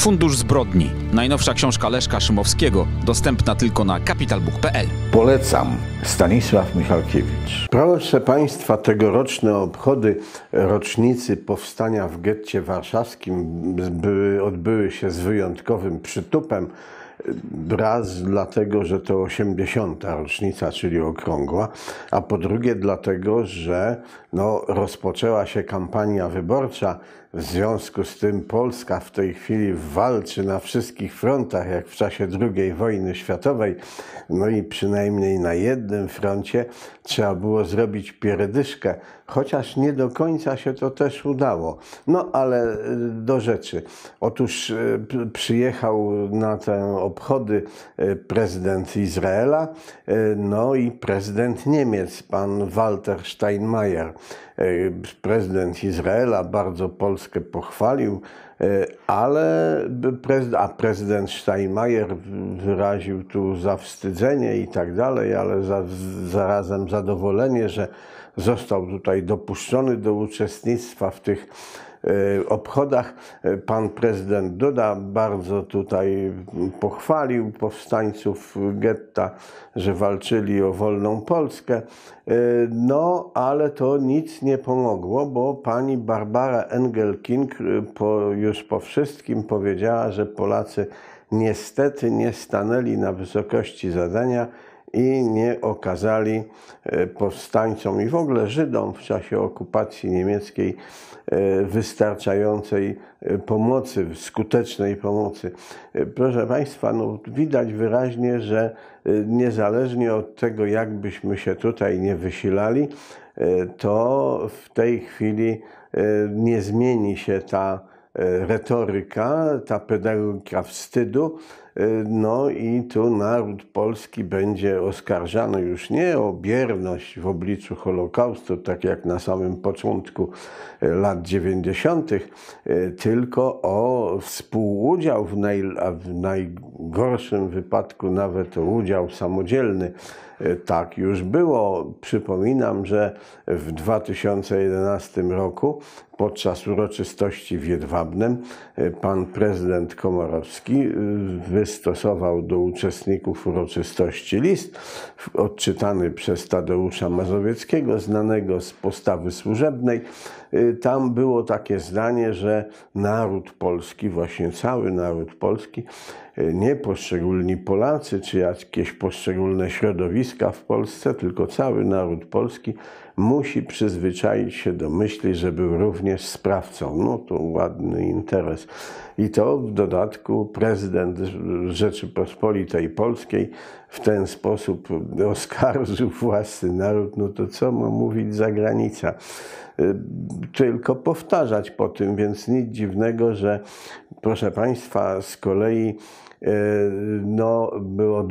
Fundusz Zbrodni. Najnowsza książka Leszka Szymowskiego, dostępna tylko na kapitalbuch.pl. Polecam. Stanisław Michalkiewicz. Proszę Państwa, tegoroczne obchody rocznicy powstania w getcie warszawskim były, odbyły się z wyjątkowym przytupem. Raz dlatego, że to 80. rocznica, czyli okrągła, a po drugie dlatego, że no, rozpoczęła się kampania wyborcza w związku z tym Polska w tej chwili walczy na wszystkich frontach, jak w czasie II wojny światowej. No i przynajmniej na jednym froncie trzeba było zrobić pierdyszkę, chociaż nie do końca się to też udało. No ale y, do rzeczy. Otóż y, przyjechał na te obchody y, prezydent Izraela, no i prezydent Niemiec, pan Walter Steinmeier. Prezydent Izraela, bardzo polski Polskę pochwalił, e, ale a prezydent Steinmeier wyraził tu zawstydzenie i tak dalej, ale za zarazem zadowolenie, że został tutaj dopuszczony do uczestnictwa w tych E, obchodach. E, pan prezydent Duda bardzo tutaj pochwalił powstańców getta, że walczyli o wolną Polskę. E, no, ale to nic nie pomogło, bo pani Barbara Engelking po, już po wszystkim powiedziała, że Polacy niestety nie stanęli na wysokości zadania i nie okazali e, powstańcom i w ogóle Żydom w czasie okupacji niemieckiej e, wystarczającej e, pomocy, skutecznej pomocy. Proszę Państwa, no widać wyraźnie, że niezależnie od tego, jakbyśmy się tutaj nie wysilali, to w tej chwili nie zmieni się ta retoryka, ta pedagogika wstydu, Y, no i tu naród polski będzie oskarżany już nie o bierność w obliczu Holokaustu, tak jak na samym początku y, lat 90., y, tylko o współudział, w, naj, w najgorszym wypadku nawet udział samodzielny tak już było. Przypominam, że w 2011 roku podczas uroczystości w Jedwabnem e, pan prezydent Komorowski e, wystosował do uczestników uroczystości list odczytany przez Tadeusza Mazowieckiego, znanego z postawy służebnej. E, tam było takie zdanie, że naród polski, właśnie cały naród polski, nie poszczególni Polacy czy jakieś poszczególne środowiska, środowiska w Polsce, tylko cały naród polski musi przyzwyczaić się do myśli, że był również sprawcą. No to ładny interes. I to w dodatku prezydent Rzeczypospolitej Polskiej w ten sposób oskarżył własny naród. No to co ma mówić granicą? Y, tylko powtarzać po tym, więc nic dziwnego, że proszę Państwa, z kolei e, no, było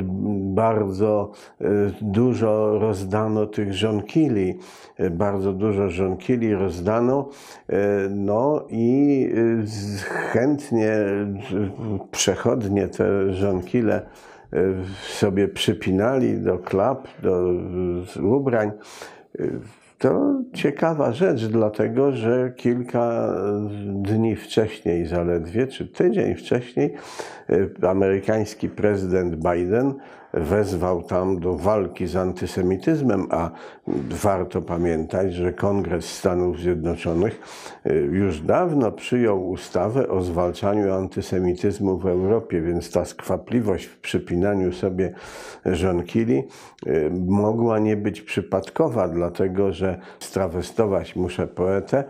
bardzo e, dużo rozdano tych żonkili, e, bardzo dużo żonkili rozdano, no i chętnie przechodnie te żonkile sobie przypinali do klap, do ubrań. To ciekawa rzecz, dlatego że kilka e, dni wcześniej, zaledwie, czy tydzień wcześniej, e, amerykański prezydent Biden wezwał tam do walki z antysemityzmem, a warto pamiętać, że Kongres Stanów Zjednoczonych y, już dawno przyjął ustawę o zwalczaniu antysemityzmu w Europie, więc ta skwapliwość w przypinaniu sobie żonkili y, mogła nie być przypadkowa, dlatego że strawestować muszę poetę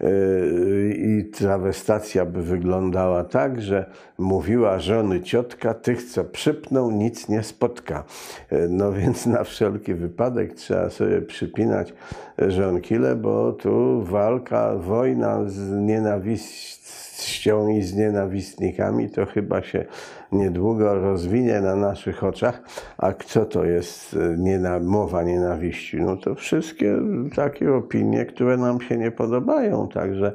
y, i trawestacja by wyglądała tak, że mówiła żony ciotka, tych co przypnął nic nie spotka. E, no więc na wszelki wypadek trzeba sobie przypinać żonkile, bo tu walka, wojna z nienawiścią czcią i z nienawistnikami, to chyba się niedługo rozwinie na naszych oczach. A co to jest e, niena, mowa nienawiści? No to wszystkie takie opinie, które nam się nie podobają. Także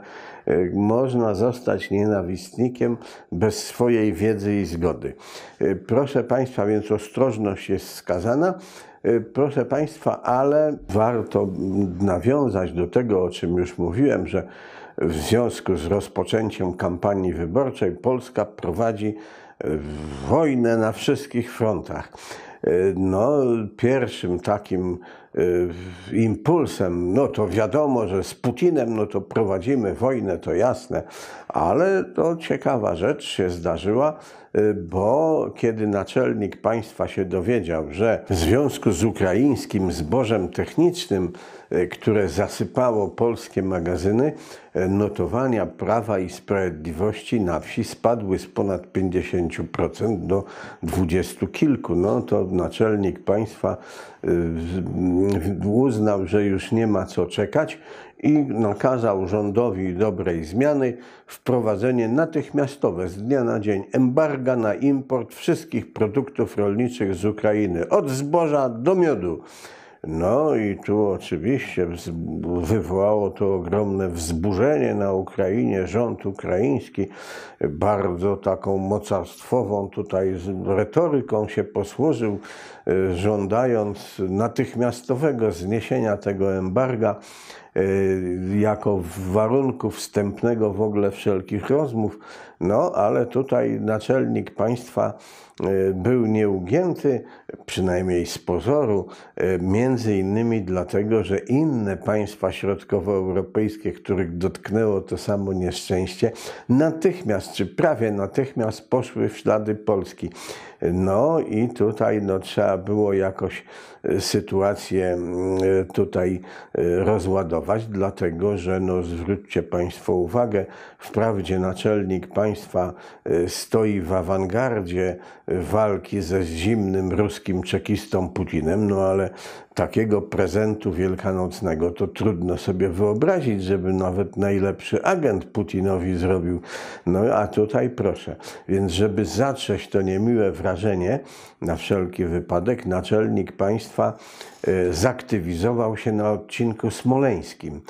e, można zostać nienawistnikiem bez swojej wiedzy i zgody. E, proszę Państwa, więc ostrożność jest skazana. Proszę Państwa, ale warto nawiązać do tego, o czym już mówiłem, że w związku z rozpoczęciem kampanii wyborczej Polska prowadzi wojnę na wszystkich frontach. E, no, pierwszym takim e, impulsem, no to wiadomo, że z Putinem, no to prowadzimy wojnę, to jasne, ale to ciekawa rzecz się zdarzyła, e, bo kiedy naczelnik państwa się dowiedział, że w związku z ukraińskim zbożem technicznym, które zasypało polskie magazyny, notowania Prawa i Sprawiedliwości na wsi spadły z ponad 50% do dwudziestu kilku. No to naczelnik państwa y, uznał, że już nie ma co czekać i nakazał rządowi dobrej zmiany wprowadzenie natychmiastowe z dnia na dzień embarga na import wszystkich produktów rolniczych z Ukrainy, od zboża do miodu. No i tu oczywiście wywołało to ogromne wzburzenie na Ukrainie. Rząd ukraiński bardzo taką mocarstwową tutaj retoryką się posłużył, y, żądając natychmiastowego zniesienia tego embarga. Y, jako warunku wstępnego w ogóle wszelkich rozmów. No, ale tutaj naczelnik państwa y, był nieugięty, przynajmniej z pozoru, y, między innymi dlatego, że inne państwa środkowoeuropejskie, których dotknęło to samo nieszczęście, natychmiast czy prawie natychmiast poszły w ślady Polski. No i tutaj no, trzeba było jakoś sytuację tutaj rozładować zaatakować, dlatego że, no zwróćcie Państwo uwagę, wprawdzie naczelnik państwa y, stoi w awangardzie y, walki ze zimnym ruskim czekistą Putinem, no ale takiego prezentu wielkanocnego to trudno sobie wyobrazić, żeby nawet najlepszy agent Putinowi zrobił. No a tutaj proszę. Więc żeby zatrzeć to niemiłe wrażenie, na wszelki wypadek naczelnik państwa y, zaktywizował się na odcinku smoleńskim. Kamińskim.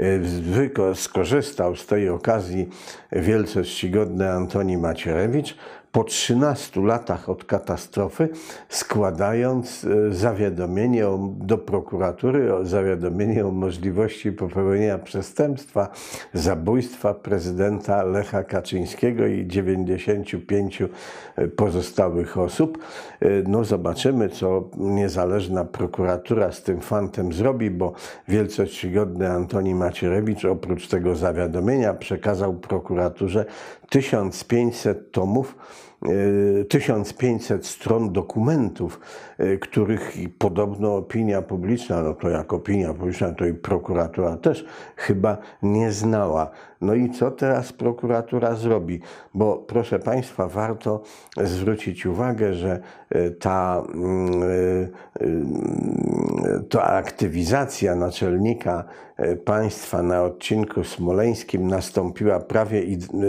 Y, skorzystał z tej okazji wielce czcigodny Antoni Macierewicz, po 13 latach od katastrofy, składając e, zawiadomienie o, do prokuratury, o zawiadomienie o możliwości popełnienia przestępstwa, zabójstwa prezydenta Lecha Kaczyńskiego i 95 e, pozostałych osób. E, no zobaczymy, co niezależna prokuratura z tym fantem zrobi, bo wielce czcigodny Antoni Macierewicz oprócz tego zawiadomienia przekazał prokuraturze 1500 tomów 1500 e, stron dokumentów, e, których podobno opinia publiczna, no to jak opinia publiczna, to i prokuratura też chyba nie znała. No i co teraz prokuratura zrobi? Bo proszę Państwa, warto zwrócić uwagę, że e, ta, mm, ta aktywizacja naczelnika E, państwa na odcinku smoleńskim nastąpiła prawie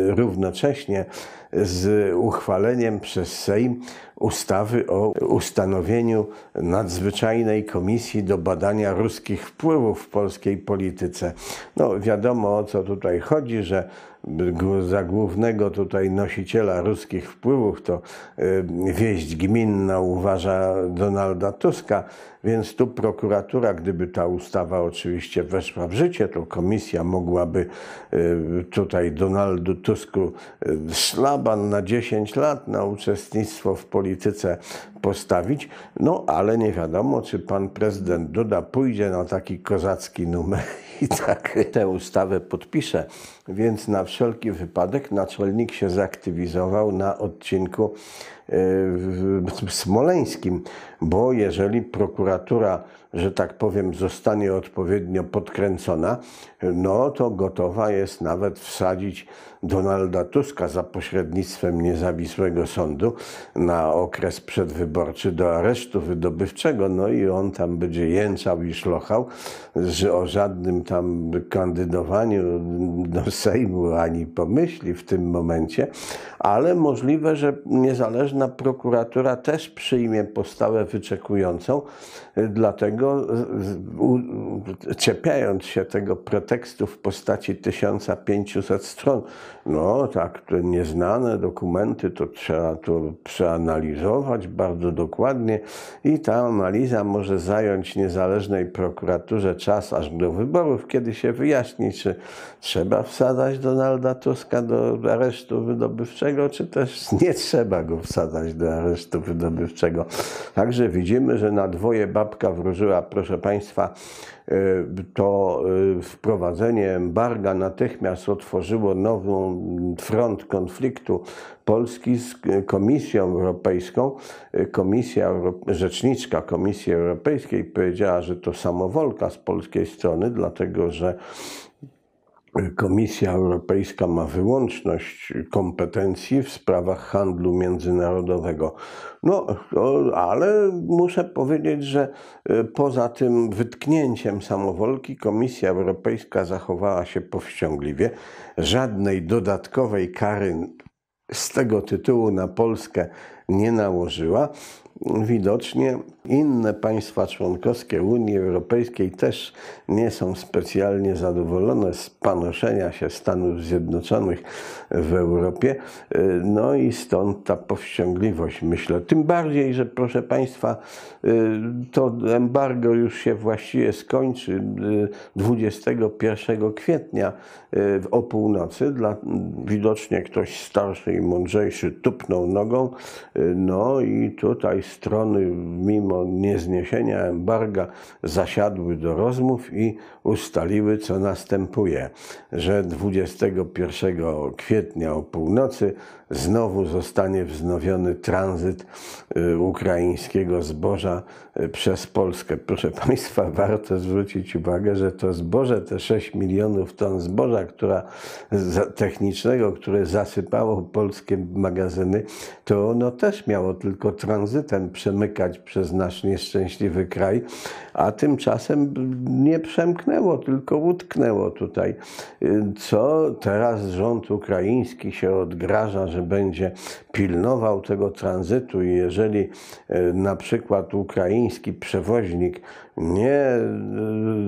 równocześnie z uchwaleniem przez Sejm ustawy o ustanowieniu nadzwyczajnej komisji do badania ruskich wpływów w polskiej polityce. No wiadomo o co tutaj chodzi, że za głównego tutaj nosiciela ruskich wpływów to y, wieść gminna uważa Donalda Tuska, więc tu prokuratura, gdyby ta ustawa oczywiście weszła w życie, to komisja mogłaby y, tutaj Donaldu Tusku y, szlaban na 10 lat na uczestnictwo w polityce polítice. postawić. No ale nie wiadomo, czy pan prezydent Duda pójdzie na taki kozacki numer i tak tę ustawę podpisze. Więc na wszelki wypadek naczelnik się zaktywizował na odcinku e, smoleńskim, bo jeżeli prokuratura, że tak powiem, zostanie odpowiednio podkręcona, no to gotowa jest nawet wsadzić Donalda Tuska za pośrednictwem niezawisłego sądu na okres przedwyborczy wyborczy do aresztu wydobywczego, no i on tam będzie jęczał i szlochał, że o żadnym tam kandydowaniu do Sejmu ani pomyśli w tym momencie, ale możliwe, że niezależna prokuratura też przyjmie postawę wyczekującą, Dlatego czepiając się tego pretekstu w postaci 1500 stron, no tak, te nieznane dokumenty, to trzeba to przeanalizować bardzo dokładnie i ta analiza może zająć niezależnej prokuraturze czas aż do wyborów, kiedy się wyjaśni, czy trzeba wsadzać Donalda Tuska do aresztu wydobywczego, czy też nie trzeba go wsadzać do aresztu wydobywczego. Także widzimy, że na dwoje bab Babka wróżyła, proszę Państwa, y, to y, wprowadzenie embarga natychmiast otworzyło nowy front konfliktu Polski z y, Komisją Europejską. Komisja, rzeczniczka Komisji Europejskiej powiedziała, że to samowolka z polskiej strony, dlatego że Komisja Europejska ma wyłączność kompetencji w sprawach handlu międzynarodowego. No, ale muszę powiedzieć, że e, poza tym wytknięciem samowolki Komisja Europejska zachowała się powściągliwie. Żadnej dodatkowej kary z tego tytułu na Polskę nie nałożyła. Widocznie inne państwa członkowskie Unii Europejskiej też nie są specjalnie zadowolone z panoszenia się Stanów Zjednoczonych w Europie. No i stąd ta powściągliwość, myślę. Tym bardziej, że proszę Państwa, y, to embargo już się właściwie skończy 21 y, kwietnia y, o północy. Dla, widocznie ktoś starszy i mądrzejszy tupnął nogą no i tutaj strony, mimo niezniesienia embarga, zasiadły do rozmów i ustaliły, co następuje: że 21 kwietnia o północy znowu zostanie wznowiony tranzyt y, ukraińskiego zboża y, przez Polskę. Proszę Państwa, warto zwrócić uwagę, że to zboże, te 6 milionów ton zboża która, technicznego, które zasypało polskie magazyny, to ono też też miało tylko tranzytem przemykać przez nasz nieszczęśliwy kraj, a tymczasem nie przemknęło, tylko utknęło tutaj. Y, co teraz rząd ukraiński się odgraża, że będzie pilnował tego tranzytu i jeżeli y, na przykład ukraiński przewoźnik nie e,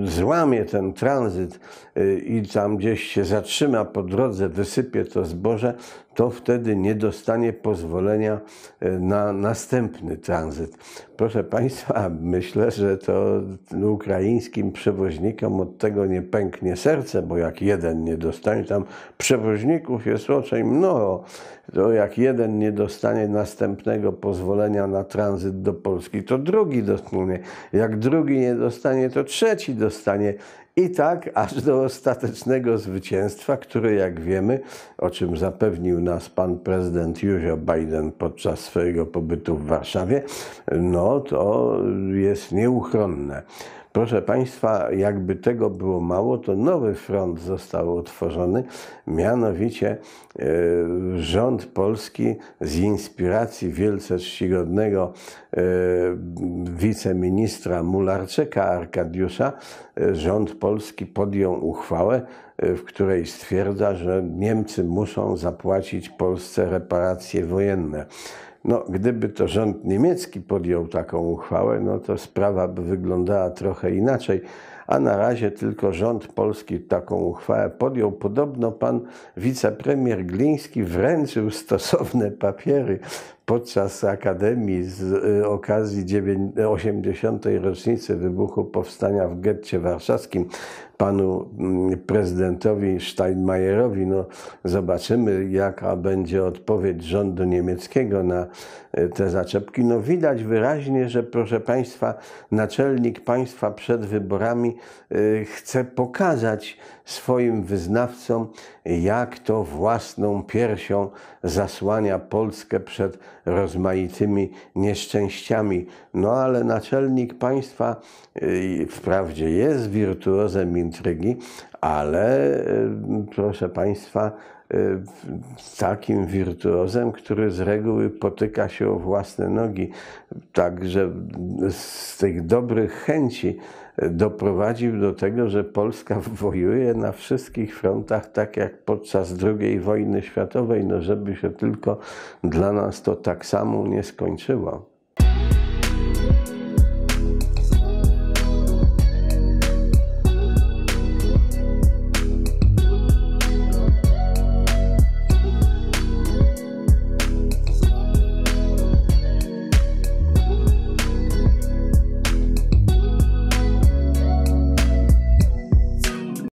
złamie ten tranzyt e, i tam gdzieś się zatrzyma po drodze, wysypie to zboże, to wtedy nie dostanie pozwolenia e, na następny tranzyt. Proszę Państwa, myślę, że to ukraińskim przewoźnikom od tego nie pęknie serce, bo jak jeden nie dostanie, tam przewoźników jest raczej mnogo, to jak jeden nie dostanie następnego pozwolenia na tranzyt do Polski, to drugi dostanie. Jak drugi nie dostanie, to trzeci dostanie. I tak aż do ostatecznego zwycięstwa, które jak wiemy, o czym zapewnił nas pan prezydent Joe Biden podczas swojego pobytu w Warszawie, no to jest nieuchronne. Proszę Państwa, jakby tego było mało, to nowy front został utworzony, mianowicie e, rząd polski z inspiracji wielce czcigodnego e, wiceministra Mularczyka Arkadiusza, e, rząd polski podjął uchwałę, w której stwierdza, że Niemcy muszą zapłacić Polsce reparacje wojenne. No, gdyby to rząd niemiecki podjął taką uchwałę, no to sprawa by wyglądała trochę inaczej, a na razie tylko rząd polski taką uchwałę podjął. Podobno pan wicepremier Gliński wręczył stosowne papiery podczas Akademii z y, okazji 80. rocznicy wybuchu powstania w getcie warszawskim panu mm, prezydentowi Steinmeierowi. No, zobaczymy, jaka będzie odpowiedź rządu niemieckiego na e, te zaczepki. No, widać wyraźnie, że proszę państwa, naczelnik państwa przed wyborami e, chce pokazać swoim wyznawcom, jak to własną piersią zasłania Polskę przed rozmaitymi nieszczęściami. No ale naczelnik państwa e, wprawdzie jest wirtuozem intrygi, ale e, proszę Państwa, e, takim wirtuozem, który z reguły potyka się o własne nogi, także z tych dobrych chęci e, doprowadził do tego, że Polska wojuje na wszystkich frontach, tak jak podczas II wojny światowej, no żeby się tylko dla nas to tak samo nie skończyło.